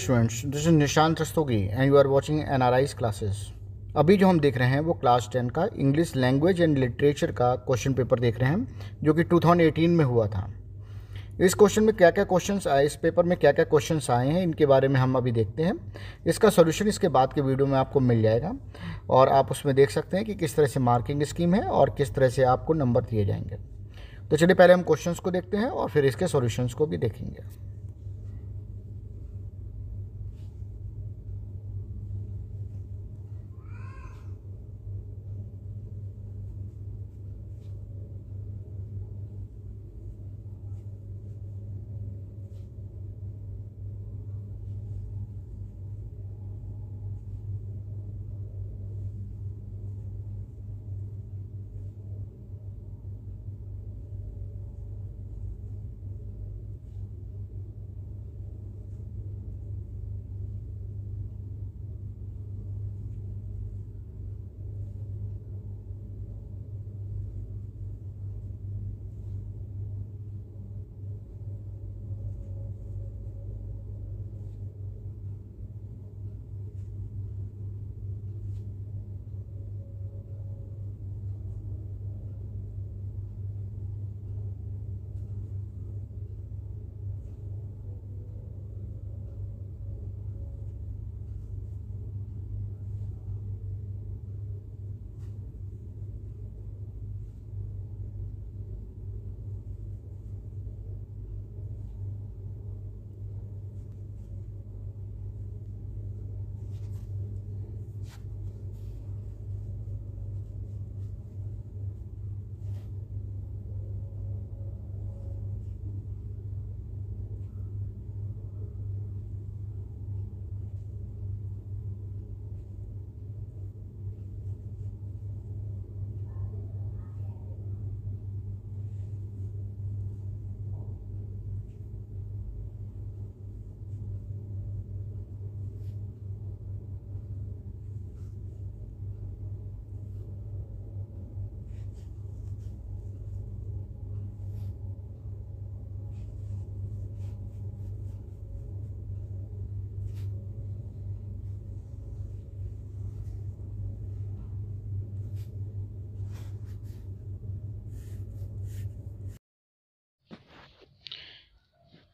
Students this is Nishant Rastogi and you are watching N R classes अभी जो हम देख रहे हैं वो क्लास टेन का इंग्लिश लैंग्वेज एंड लिटरेचर का क्वेश्चन पेपर देख रहे हैं जो कि 2018 में हुआ था इस क्वेश्चन में क्या क्या क्वेश्चन आए इस पेपर में क्या क्या क्वेश्चन आए हैं इनके बारे में हम अभी देखते हैं इसका सोल्यूशन इसके बाद के वीडियो में आपको मिल जाएगा और आप उसमें देख सकते हैं कि किस तरह से मार्किंग स्कीम है और किस तरह से आपको नंबर दिए जाएंगे तो चलिए पहले हम क्वेश्चन को देखते हैं और फिर इसके सॉल्यूशंस को भी देखेंगे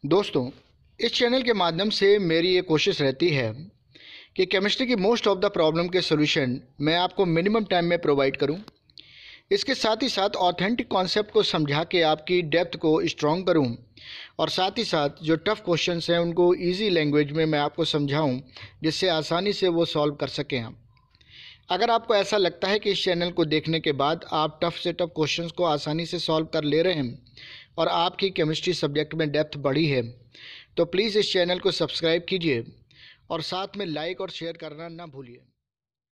दोस्तों इस चैनल के माध्यम से मेरी ये कोशिश रहती है कि केमिस्ट्री की मोस्ट ऑफ द प्रॉब्लम के सोल्यूशन मैं आपको मिनिमम टाइम में प्रोवाइड करूं। इसके साथ ही साथ ऑथेंटिक कॉन्सेप्ट को समझा के आपकी डेप्थ को स्ट्रॉन्ग करूं और साथ ही साथ जो टफ़ क्वेश्चंस हैं उनको इजी लैंग्वेज में मैं आपको समझाऊं जिससे आसानी से वो सॉल्व कर सकें आप अगर आपको ऐसा लगता है कि इस चैनल को देखने के बाद आप टफ़ से टफ़ क्वेश्चंस को आसानी से सॉल्व कर ले रहे हैं और आपकी केमिस्ट्री सब्जेक्ट में डेप्थ बढ़ी है तो प्लीज़ इस चैनल को सब्सक्राइब कीजिए और साथ में लाइक और शेयर करना ना भूलिए